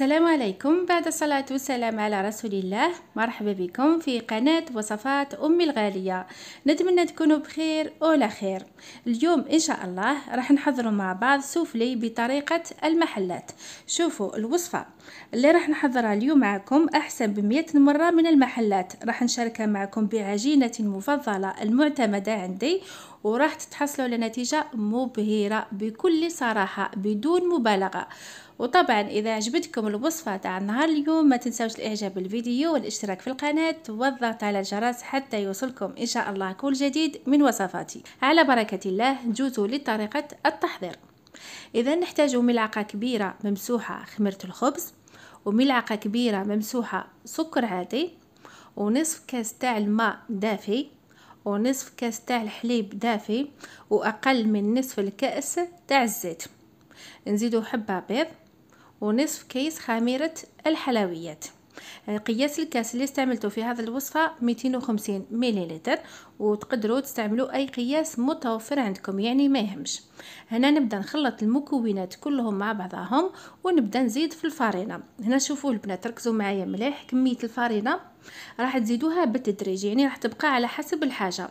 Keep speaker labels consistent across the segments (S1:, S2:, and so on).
S1: السلام عليكم بعد الصلاة والسلام على رسول الله مرحبا بكم في قناة وصفات أمي الغالية نتمنى تكونوا بخير ولا خير اليوم إن شاء الله راح نحضروا مع بعض سوفلي بطريقة المحلات شوفوا الوصفة اللي راح نحضرها اليوم معكم أحسن بمئة مرة من المحلات راح نشاركها معكم بعجينة مفضلة المعتمدة عندي وراح تتحصلوا على نتيجة مبهرة بكل صراحة بدون مبالغة وطبعا اذا عجبتكم الوصفه تاع نهار اليوم ما تنساوش الاعجاب بالفيديو والاشتراك في القناه والضغط على الجرس حتى يوصلكم ان شاء الله كل جديد من وصفاتي على بركه الله نجوزوا لطريقه التحضير اذا نحتاج ملعقه كبيره ممسوحه خمره الخبز وملعقه كبيره ممسوحه سكر عادي ونصف كاس تاع الماء دافي ونصف كاس تاع الحليب دافي واقل من نصف الكاس تاع الزيت نزيدو حبه بيض ونصف كيس خميرة الحلويات آه، قياس الكاس اللي استعملته في هذا الوصفة 250 مليلتر وتقدروا تستعملوا أي قياس متوفر عندكم يعني ما يهمش هنا نبدأ نخلط المكونات كلهم مع بعضهم ونبدأ نزيد في الفارينة هنا شوفوا البنات ركزوا معايا مليح كمية الفارينة راح تزيدوها بالتدريج يعني راح تبقى على حسب الحاجه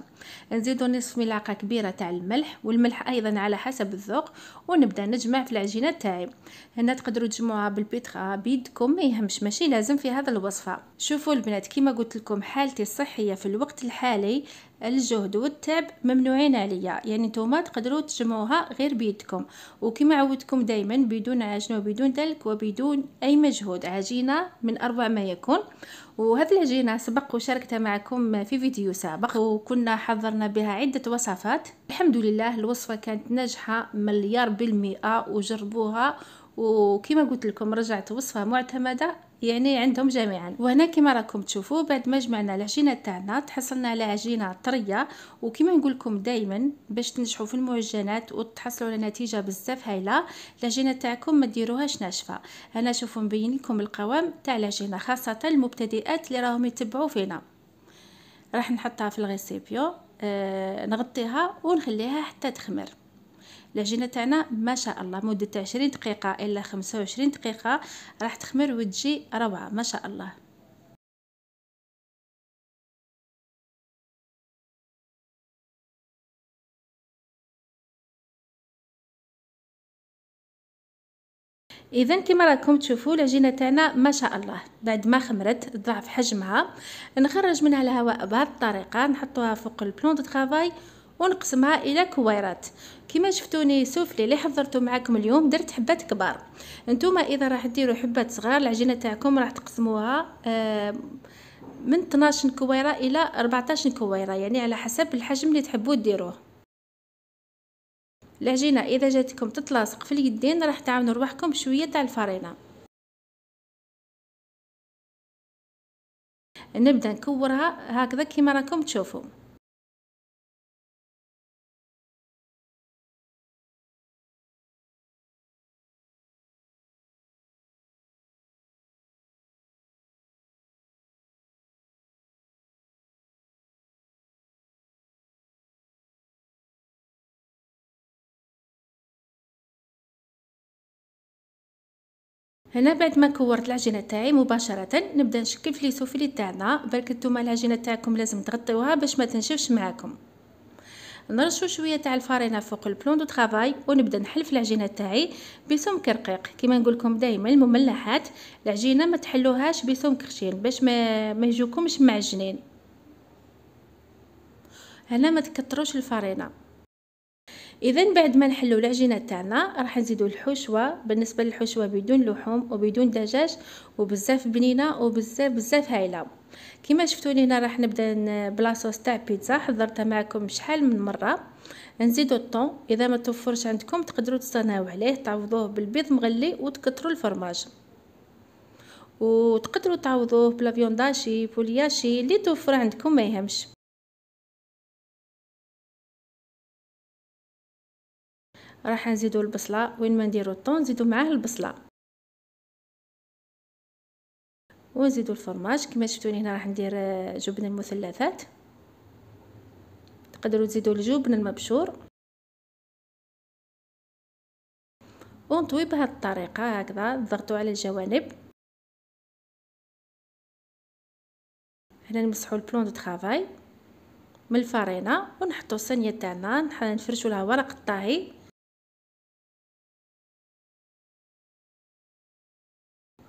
S1: نزيدو نصف ملعقه كبيره تاع الملح والملح ايضا على حسب الذوق ونبدا نجمع في العجينه تاعي هنا تقدروا تجمعوها بالبيتخا بيدكم ما يهمش ماشي لازم في هذا الوصفه شوفوا البنات كيما قلت لكم حالتي الصحيه في الوقت الحالي الجهد والتعب ممنوعين عليا يعني نتوما تقدروا تجمعوها غير بيدكم وكما عودتكم دائما بدون عجن وبدون دلك وبدون اي مجهود عجينه من اروع ما يكون وهذه العجينه سبق وشاركتها معكم في فيديو سابق وكنا حضرنا بها عده وصفات الحمد لله الوصفه كانت ناجحه مليار بالمئه وجربوها وكما قلت لكم رجعت وصفة معتمدة يعني عندهم جميعا وهنا كما راكم تشوفوا بعد ما جمعنا العجينه تاعنا تحصلنا على عجينه طريه وكما نقول لكم دائما باش تنجحوا في المعجنات وتحصلوا على نتيجه بزاف هايله العجينه تاعكم ما ديروهاش ناشفه هنا شوفوا مبين لكم القوام تاع العجينه خاصه المبتدئات اللي راهم يتبعوا فينا راح نحطها في الغيسيبيو آه نغطيها ونخليها حتى تخمر العجينه تاعنا ما شاء الله مده عشرين دقيقه الا وعشرين دقيقه راح تخمر وتجي روعه ما شاء الله
S2: اذا كما راكم
S1: تشوفوا العجينه تاعنا ما شاء الله بعد ما خمرت ضعف حجمها نخرج منها الهواء بهذه الطريقه نحطوها فوق البلون دو طرافاي ونقسمها الى كويرات كما شفتوني سوفلي اللي حضرته معكم اليوم درت حبات كبار نتوما اذا راح ديروا حبات صغار العجينه تاعكم راح تقسموها آه، من 12 كويره الى 14 كويره يعني على حسب الحجم اللي تحبوا ديروه العجينه اذا جاتكم تتلاصق في اليدين راح تعاونوا رواحكم بشويه تاع الفرينه
S2: نبدا نكورها هكذا كيما راكم تشوفوا
S1: هنا بعد ما كورت العجينه تاعي مباشره نبدا نشكل في لي تاعنا برك نتوما العجينه تاعكم لازم تغطيوها باش ما تنشفش معاكم نرشو شويه تاع الفارينه فوق البلون دو طرافاي ونبدا نحل في العجينه تاعي بسمك رقيق كما نقولكم دائما المملحات العجينه ما تحلوهاش بسمك خشين باش ما ما يجوكمش معجنين هنا ما تكتروش الفارينه اذا بعد ما نحلو العجينه تاعنا راح نزيدو الحشوه بالنسبه للحشوه بدون لحوم وبدون دجاج وبزاف بنينه وبزاف بزاف هايله كما شفتوا لينا راح نبدا بلاصوص تاع بيتزا حضرتها معكم شحال من مره نزيدو الطون اذا ما توفرش عندكم تقدروا تصنعوا عليه تعوضوه بالبيض مغلي وتكثروا الفرماج وتقدروا تعوضوه بلافيون داشي بولياشي اللي توفر
S2: عندكم ما يهمش
S1: راح نزيدو البصله وين ما نديرو الطون نزيدو معاه البصله ونزيدو الفرماج كما شفتوني هنا راح ندير آه، جبن المثلثات تقدروا تزيدوا الجبن المبشور
S2: ونطوي بهذه الطريقه هكذا ضغطوا على
S1: الجوانب هنا نمسحوا البلون دو ترافاي من الفرينه ونحطوا الصينيه تاعنا نفرشوا لها ورق الطهي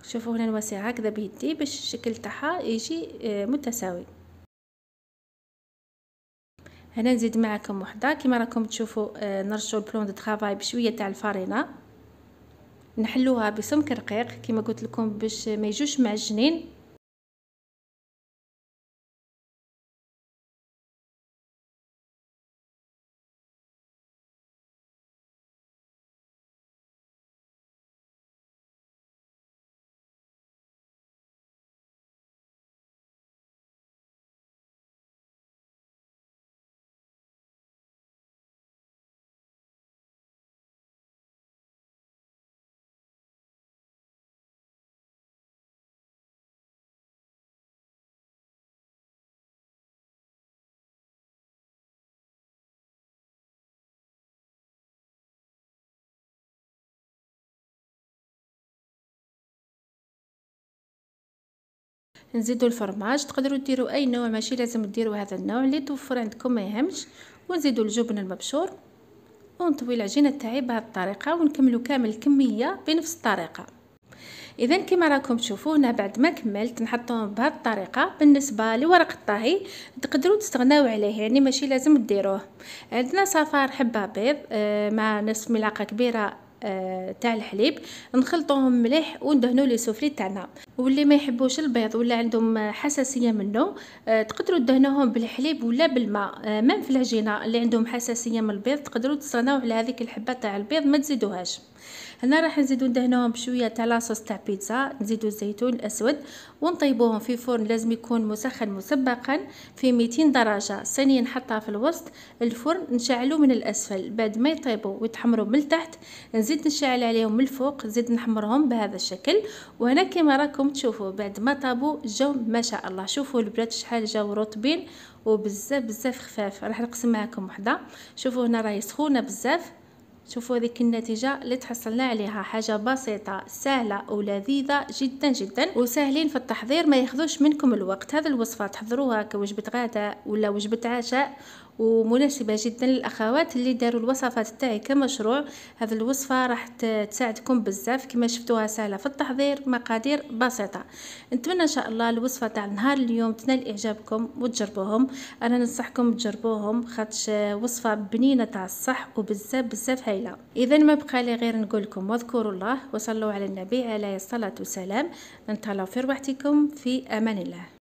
S1: شوفوا هنا الواسعة هكذا بيدي باش الشكل تاعها يجي آه، متساوي هنا نزيد معكم وحده كما راكم تشوفوا آه، نرشوا البلون دو طرافاي بشويه تاع الفارينه نحلوها بسمك رقيق كما قلت لكم باش ما يجوش معجنين نزيدو الفرماج تقدروا ديروا اي نوع ماشي لازم ديروا هذا النوع اللي توفر عندكم ما يهمش ونزيدو الجبن المبشور ونطوي العجينه تاعي بهذه الطريقه ونكملوا كامل الكميه بنفس الطريقه اذا كما راكم تشوفوا هنا بعد ما كملت نحطوهم بهذه الطريقه بالنسبه لورق الطهي تقدروا تستغناو عليه يعني ماشي لازم ديروه عندنا صفار حبه بيض آه، مع نصف ملعقه كبيره آه تاع الحليب نخلطوهم مليح وندهنوا لي سوفلي تاعنا واللي ما يحبوش البيض ولا عندهم حساسيه منه آه، تقدروا تدهنوهم بالحليب ولا بالماء آه، ميم في العجينه اللي عندهم حساسيه من البيض تقدروا تصنعوا على هذيك الحبه تاع البيض ما تزيدوهاش هنا راح نزيدو ندهنوهم بشويه تاع لاصوص تاع بيتزا نزيدو الزيتون الاسود ونطيبوهم في فرن لازم يكون مسخن مسبقا في 200 درجه ثانيا نحطها في الوسط الفرن نشعلو من الاسفل بعد ما يطيبوا ويتحمروا من التحت نزيد نشعل عليهم من الفوق نزيد نحمرهم بهذا الشكل وهنا كما راكم تشوفوا بعد ما طابوا جو ما شاء الله شوفوا البنات شحال جاو رطبين وبزاف بزاف خفاف راح نقسم معكم وحده شوفوا هنا راهي سخونه بزاف شوفوا هذيك النتيجه اللي تحصلنا عليها حاجه بسيطه سهله ولذيذه جدا جدا وسهلين في التحضير ما ياخذوش منكم الوقت هذه الوصفه تحضروها كوجبه غداء ولا وجبه عشاء ومناسبه جدا للاخوات اللي داروا الوصفات تاعي كمشروع هذه الوصفه راح تساعدكم بزاف كما شفتوها سهله في التحضير مقادير بسيطه نتمنى ان شاء الله الوصفه تاع نهار اليوم تنال اعجابكم وتجربوهم انا ننصحكم تجربوهم خاطش وصفه بنينه تاع الصح وبزاف بزاف هايله اذا ما بقى لي غير نقول لكم واذكروا الله وصلوا على النبي عليه الصلاه والسلام نتهلاو في روحتكم في امان الله